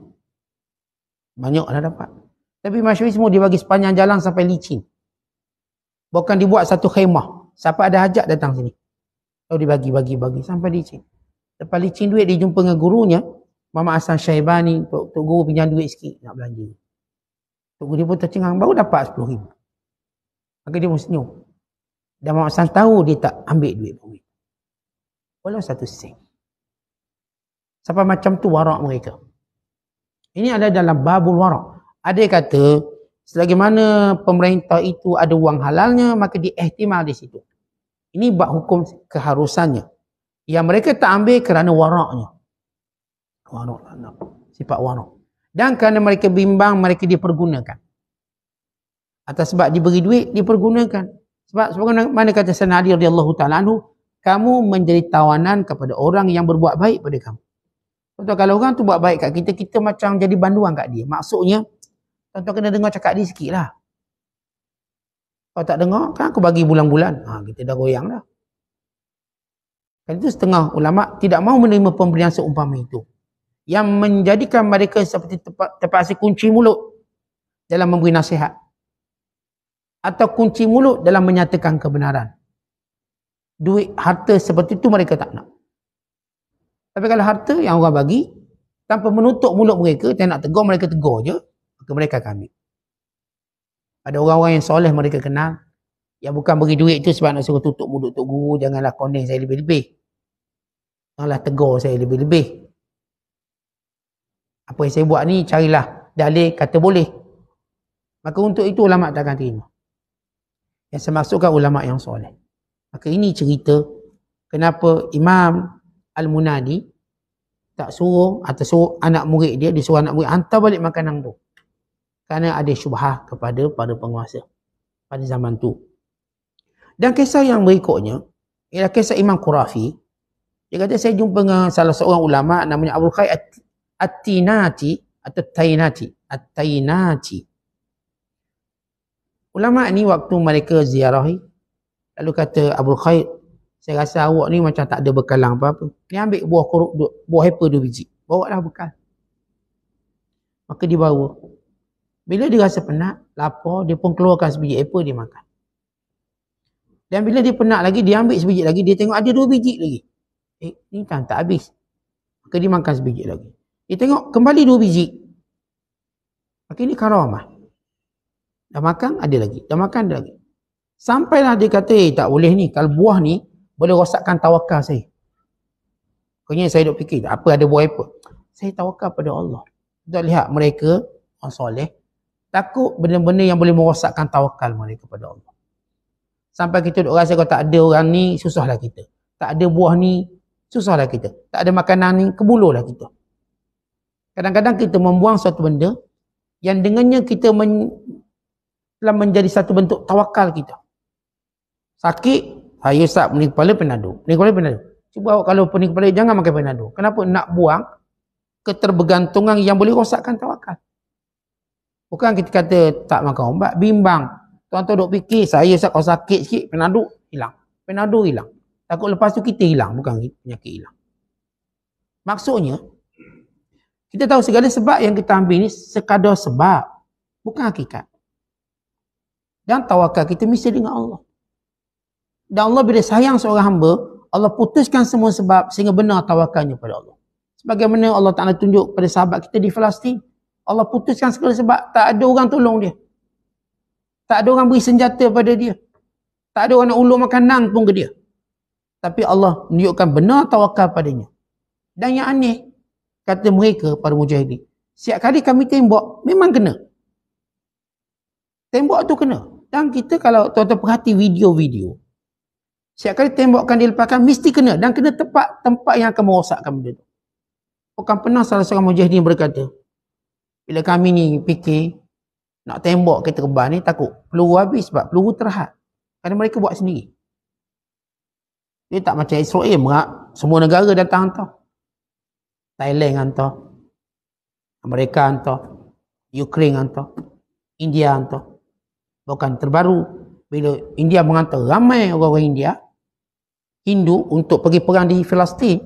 Banyak lah dapat. Tapi masyarakat semua dibagi sepanjang jalan sampai licin. Bukan dibuat satu khemah. Siapa ada hajat datang sini. Kalau dibagi-bagi-bagi sampai licin. Lepas licin duit dia jumpa dengan gurunya, Mama Asan Syaibani, Tok, Tok Guru pinjam duit sikit nak belanja. Tok Guru dia pun tercengang, baru dapat RM10,000. Maka dia pun senyum. Dan Mama Asan tahu dia tak ambil duit pun. Walau satu sen. Sampai macam tu warak mereka. Ini ada dalam babul warak. Ada kata, selagi mana pemerintah itu ada wang halalnya, maka diihtimal di situ. Ini bak hukum keharusannya. Yang mereka tak ambil kerana waraknya. Warak. Lah, sifat warak. Dan kerana mereka bimbang, mereka dipergunakan. Atas sebab diberi duit, dipergunakan. Sebab mana kata Sanadir di Allah Ta'ala Anhu, kamu menjadi tawanan kepada orang yang berbuat baik pada kamu. Contoh kalau orang tu buat baik kat kita, kita macam jadi banduan kat dia. Maksudnya, contoh kena dengar cakap dia sikit lah. Kalau tak dengar, kan aku bagi bulan-bulan. Ha, kita dah goyang dah. Dan itu setengah ulama tidak mahu menerima pemberian seumpama itu. Yang menjadikan mereka seperti terpaksa kunci mulut dalam memberi nasihat. Atau kunci mulut dalam menyatakan kebenaran. Duit, harta seperti itu mereka tak nak. Tapi kalau harta yang orang bagi, tanpa menutup mulut mereka, dia nak tegur, mereka tegur je, maka mereka akan ambil. Ada orang-orang yang soleh mereka kenal, yang bukan beri duit itu sebab nak suruh tutup mulut untuk guru, janganlah koneng saya lebih-lebih janganlah tegur saya lebih-lebih. Apa yang saya buat ni carilah dalil kata boleh. Maka untuk itu ulama tak akan terima. Yang saya masukkan ulama yang soleh. Maka ini cerita kenapa Imam Al-Munadi tak suruh atau suruh anak murid dia disuruh anak murid hantar balik makanan tu. Kerana ada syubha kepada pada penguasa pada zaman tu. Dan kisah yang berikutnya ialah kisah Imam Qurafi dia kata saya jumpa dengan salah seorang ulama namanya Abu Khair At-Tinati atau Tainati, At-Tainati. Ulama ni waktu mereka ziarahi lalu kata Abu Khair saya rasa awak ni macam tak ada bekalan apa-apa. Ni ambil buah korok buah apa dua biji. Bawa lah bekal. Maka dia bawa. Bila dia rasa penat, lapar, dia pun keluarkan sebiji apa dia makan. Dan bila dia penat lagi, dia ambil sebiji lagi, dia tengok ada dua biji lagi. Eh, ni tak, tak habis. Maka dia makan sebiji lagi. Dia tengok, kembali dua biji. Maka ini karamah. Dah makan, ada lagi. Dah makan, ada lagi. Sampailah dia kata, eh tak boleh ni. Kalau buah ni, boleh rosakkan tawakal saya. Kerana saya duk fikir, apa ada buah apa? Saya tawakal pada Allah. Kita lihat mereka, orang soleh, takut benda-benda yang boleh merosakkan tawakal mereka pada Allah. Sampai kita duk rasa kalau tak ada orang ni, susahlah kita. Tak ada buah ni, susahlah kita. Tak ada makanan ni, kebulurlah kita. Kadang-kadang kita membuang suatu benda yang dengannya kita men, telah menjadi satu bentuk tawakal kita. Sakit, saya sak pening kepala penadu. Pening kepala penadu. Cuba awak kalau pening kepala jangan makan penadu. Kenapa nak buang ketergantungan yang boleh rosakkan tawakal? Bukan kita kata tak makan ubat, bimbang. Tuan-tuan duk fikir saya sak kalau sakit sikit penadu hilang. Penadu hilang. Takut lepas tu kita hilang, bukan penyakit hilang. Maksudnya, kita tahu segala sebab yang kita ambil ni sekadar sebab. Bukan hakikat. Dan tawakal kita mesti dengan Allah. Dan Allah bila sayang seorang hamba, Allah putuskan semua sebab sehingga benar tawakalnya pada Allah. Sebagaimana Allah Ta'ala tunjuk pada sahabat kita di Palestin, Allah putuskan segala sebab tak ada orang tolong dia. Tak ada orang beri senjata pada dia. Tak ada orang nak ulur makanan pun ke dia. Tapi Allah menunjukkan benar tawakal padanya. Dan yang aneh, kata mereka para mujahidin. Setiap kali kami tembok memang kena. Tembok tu kena. Dan kita kalau tuan-tuan perhati video-video. Setiap kali tembakan dilepaskan, mesti kena. Dan kena tempat tempat yang akan merosakkan benda tu. Bukan pernah salah seorang mujahidin berkata. Bila kami ni fikir, nak tembok kereta kebal ni takut. Peluru habis sebab peluru terhad. Kerana mereka buat sendiri. Ini tak macam Israel merak. Ah. Semua negara datang hantar. Thailand hantar. Amerika hantar. Ukraine hantar. India hantar. Bukan terbaru. Bila India menghantar ramai orang-orang India. Hindu untuk pergi perang di Filastin.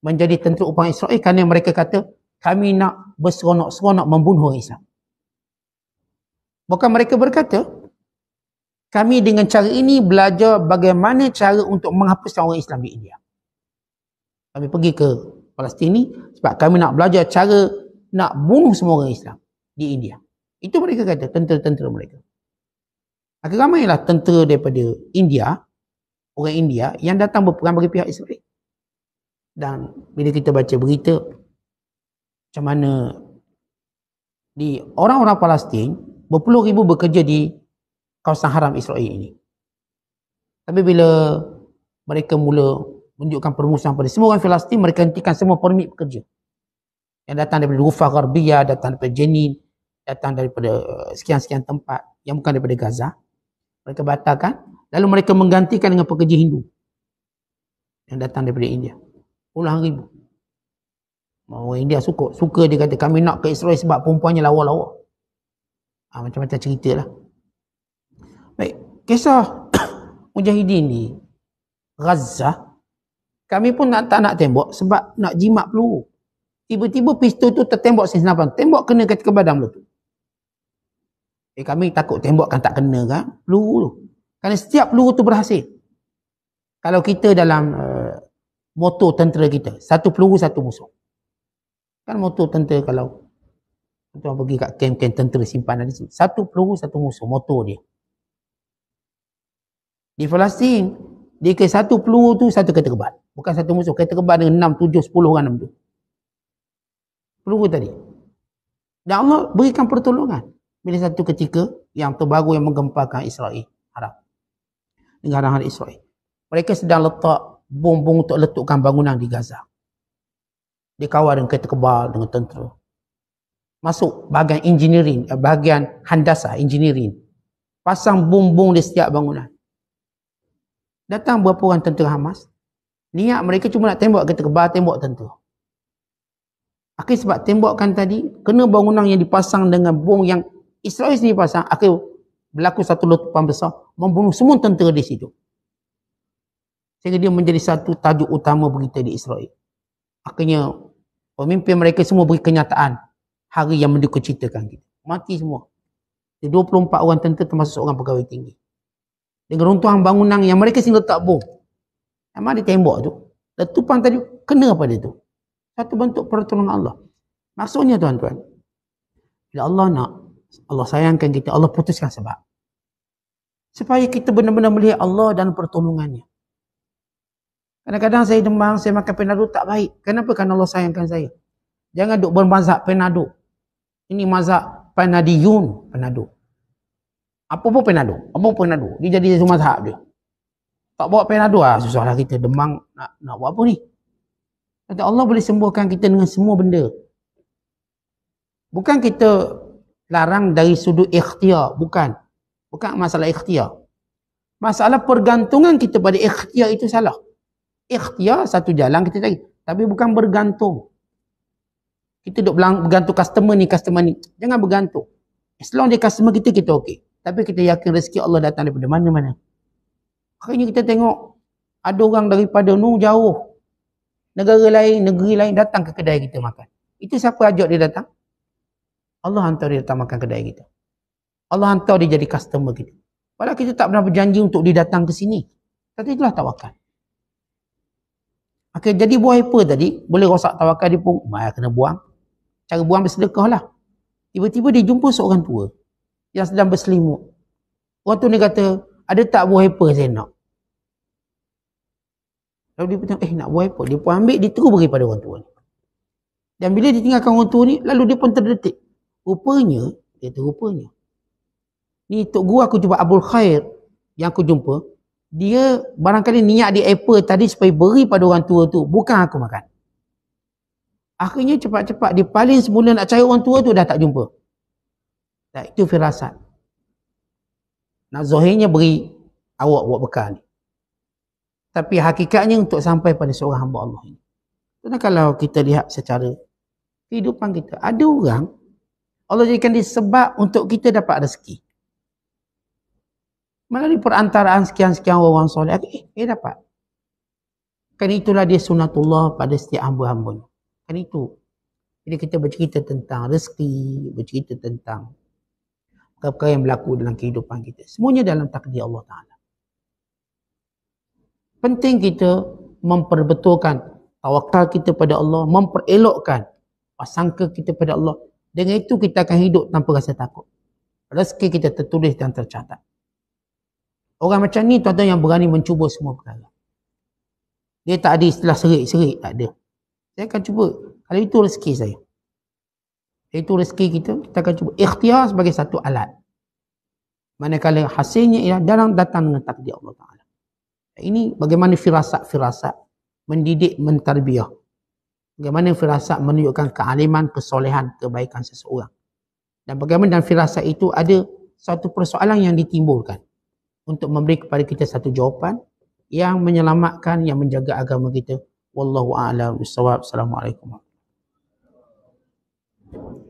Menjadi tentu upang Israel. Kerana mereka kata kami nak berseronok-seronok membunuh Islam. Bukan mereka berkata, kami dengan cara ini belajar bagaimana cara untuk menghapuskan orang Islam di India. Kami pergi ke Palestin ni sebab kami nak belajar cara nak bunuh semua orang Islam di India. Itu mereka kata, tentera-tentera mereka. Maka ramailah tentera daripada India, orang India yang datang berperang bagi pihak Israel. Dan bila kita baca berita macam mana di orang-orang Palestin berpuluh ribu bekerja di kawasan haram Israel ini. Tapi bila mereka mula menunjukkan permusuhan pada semua orang Filistin, mereka hentikan semua permit pekerja. Yang datang daripada Rufa Gharbiya, datang daripada Jenin, datang daripada eh, sekian-sekian tempat yang bukan daripada Gaza. Mereka batalkan. Lalu mereka menggantikan dengan pekerja Hindu yang datang daripada India. Puluhan ribu. Orang oh, India suka. Suka dia kata kami nak ke Israel sebab perempuannya lawa-lawa. Ha, macam-macam cerita lah kisah Mujahidin ni Gaza kami pun nak tak nak tembok sebab nak jimat peluru. Tiba-tiba pistol tu tertembak sini senapan. Tembok kena kat ke badan tu. Eh kami takut tembok kan tak kena kan Lu, tu. Kerana setiap lu tu berhasil. Kalau kita dalam uh, motor tentera kita, satu peluru satu musuh. Kan motor tentera kalau tuan pergi kat kem-kem tentera simpanan di situ. Satu peluru satu musuh motor dia di Palestin di ke satu peluru tu satu kereta kebal bukan satu musuh kereta kebal dengan enam, tujuh, sepuluh orang enam tu peluru tadi dan Allah berikan pertolongan bila satu ketika yang terbaru yang menggemparkan Israel Harap, negara Arab Israel mereka sedang letak bom-bom untuk letukkan bangunan di Gaza dikawal dengan kereta kebal dengan tentera masuk bahagian engineering eh, bahagian hendasa engineering pasang bumbung di setiap bangunan Datang berapa orang tentera Hamas. Niat mereka cuma nak tembak kita kebar tembak tentu. Akhir sebab tembakan tadi, kena bangunan yang dipasang dengan bom yang Israel sendiri pasang, akhir berlaku satu letupan besar, membunuh semua tentera di situ. Sehingga dia menjadi satu tajuk utama berita di Israel. Akhirnya, pemimpin mereka semua beri kenyataan hari yang mereka ceritakan. Mati semua. Jadi 24 orang tentera termasuk seorang pegawai tinggi dengan runtuhan bangunan yang mereka sehingga tak boh. Sama ada tembok tu. Letupan tadi kena pada tu. Satu bentuk pertolongan Allah. Maksudnya tuan-tuan. Bila Allah nak, Allah sayangkan kita, Allah putuskan sebab. Supaya kita benar-benar melihat Allah dan pertolongannya. Kadang-kadang saya demam, saya makan penadu tak baik. Kenapa? Kerana Allah sayangkan saya. Jangan duk bermazak penadu. Ini mazak penadiyun penadu. Apa pun penado. Apa pun penado. Dia jadi semua sahab dia. Tak bawa penado lah. Susahlah kita demang. Nak, nak buat apa ni? Kata Allah boleh sembuhkan kita dengan semua benda. Bukan kita larang dari sudut ikhtiar. Bukan. Bukan masalah ikhtiar. Masalah pergantungan kita pada ikhtiar itu salah. Ikhtiar satu jalan kita cari. Tapi bukan bergantung. Kita duduk bergantung customer ni, customer ni. Jangan bergantung. As long dia customer kita, kita okey. Tapi kita yakin rezeki Allah datang daripada mana-mana. Akhirnya kita tengok ada orang daripada nu jauh. Negara lain, negeri lain datang ke kedai kita makan. Itu siapa ajak dia datang? Allah hantar dia datang makan kedai kita. Allah hantar dia jadi customer kita. Padahal kita tak pernah berjanji untuk dia datang ke sini. Tapi itulah tawakal. Okay, jadi buah apa tadi? Boleh rosak tawakal dia pun. Mak kena buang. Cara buang bersedekah lah. Tiba-tiba dia jumpa seorang tua yang sedang berselimut. Orang tu ni kata, ada tak buah apa saya nak? Lalu dia pun eh nak buah apa? Dia pun ambil, dia terus beri pada orang tua ni. Dan bila ditinggalkan orang tua ni, lalu dia pun terdetik. Rupanya, dia kata rupanya. Ni Tok gua aku jumpa Abdul Khair yang aku jumpa. Dia barangkali niat dia apa tadi supaya beri pada orang tua tu. Bukan aku makan. Akhirnya cepat-cepat dia paling semula nak cari orang tua tu dah tak jumpa. Dan itu firasat. Nak zahirnya beri awak buat bekal ni. Tapi hakikatnya untuk sampai pada seorang hamba Allah ini. Kerana kalau kita lihat secara kehidupan kita, ada orang Allah jadikan dia sebab untuk kita dapat rezeki. Melalui perantaraan sekian-sekian orang-orang soleh, eh, dia dapat. Kan itulah dia sunatullah pada setiap hamba-hambanya. Kan itu. Jadi kita bercerita tentang rezeki, bercerita tentang perkara yang berlaku dalam kehidupan kita. Semuanya dalam takdir Allah Ta'ala. Penting kita memperbetulkan tawakal kita pada Allah, memperelokkan pasangka kita pada Allah. Dengan itu kita akan hidup tanpa rasa takut. Rezeki kita tertulis dan tercatat. Orang macam ni tuan-tuan yang berani mencuba semua perkara. Dia tak ada istilah serik-serik, tak ada. Saya akan cuba. Kalau itu rezeki saya. Itu rezeki kita, kita akan cuba ikhtiar sebagai satu alat. Manakala hasilnya ialah dalam datang dengan takdir Allah Ta'ala. Ini bagaimana firasat-firasat mendidik, mentarbiah. Bagaimana firasat menunjukkan kealiman, kesolehan, kebaikan seseorang. Dan bagaimana dalam firasat itu ada satu persoalan yang ditimbulkan untuk memberi kepada kita satu jawapan yang menyelamatkan, yang menjaga agama kita. Wallahu a'lam. Assalamualaikum. Thank you.